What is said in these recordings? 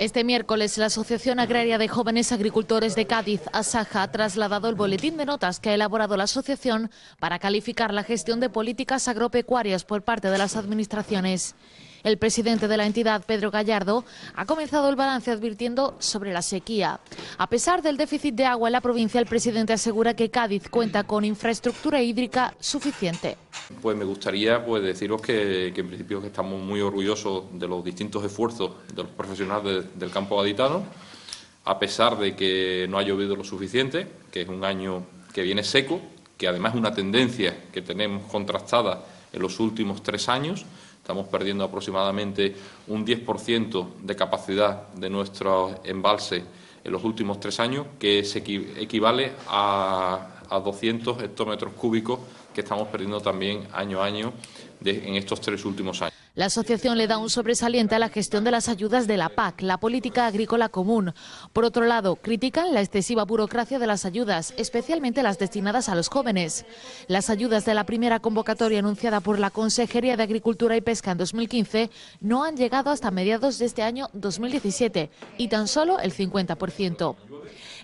Este miércoles, la Asociación Agraria de Jóvenes Agricultores de Cádiz, ASAJA, ha trasladado el boletín de notas que ha elaborado la asociación para calificar la gestión de políticas agropecuarias por parte de las administraciones. El presidente de la entidad, Pedro Gallardo, ha comenzado el balance advirtiendo sobre la sequía. A pesar del déficit de agua en la provincia, el presidente asegura que Cádiz cuenta con infraestructura hídrica suficiente. Pues me gustaría pues, deciros que, en principio que estamos muy orgullosos de los distintos esfuerzos de los profesionales del campo gaditano, a pesar de que no ha llovido lo suficiente, que es un año que viene seco, que además es una tendencia que tenemos contrastada en los últimos tres años. Estamos perdiendo aproximadamente un 10% de capacidad de nuestros embalse en los últimos tres años, que se equivale a, a 200 hectómetros cúbicos que estamos perdiendo también año a año en estos tres últimos años. La asociación le da un sobresaliente a la gestión de las ayudas de la PAC, la política agrícola común. Por otro lado, critican la excesiva burocracia de las ayudas, especialmente las destinadas a los jóvenes. Las ayudas de la primera convocatoria anunciada por la Consejería de Agricultura y Pesca en 2015 no han llegado hasta mediados de este año 2017 y tan solo el 50%.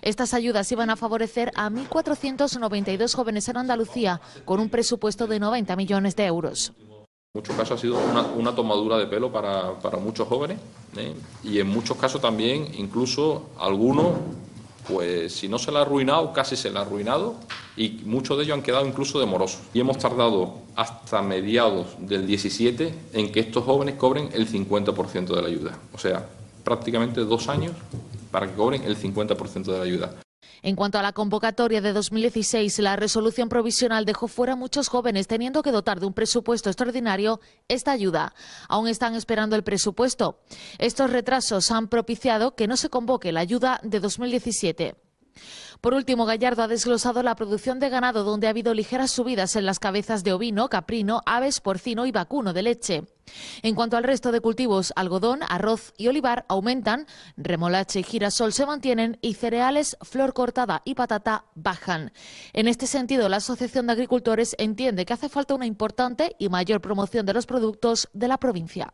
Estas ayudas iban a favorecer a 1.492 jóvenes en Andalucía con un presupuesto de 90 millones de euros. En muchos casos ha sido una, tomadura de pelo para, muchos jóvenes ¿eh? y en muchos casos también incluso algunos pues si no se la ha arruinado, casi se la ha arruinado y muchos de ellos han quedado incluso demorosos. Y hemos tardado hasta mediados del 17 en que estos jóvenes cobren el 50% de la ayuda. O sea, prácticamente dos años para que cobren el 50% de la ayuda. En cuanto a la convocatoria de 2016, la resolución provisional dejó fuera a muchos jóvenes, teniendo que dotar de un presupuesto extraordinario esta ayuda. Aún están esperando el presupuesto. Estos retrasos han propiciado que no se convoque la ayuda de 2017. Por último, Gallardo ha desglosado la producción de ganado, donde ha habido ligeras subidas en las cabezas de ovino, caprino, aves, porcino y vacuno de leche. En cuanto al resto de cultivos, algodón, arroz y olivar aumentan, remolache y girasol se mantienen y cereales, flor cortada y patata bajan. En este sentido, la Asociación de Agricultores entiende que hace falta una importante y mayor promoción de los productos de la provincia.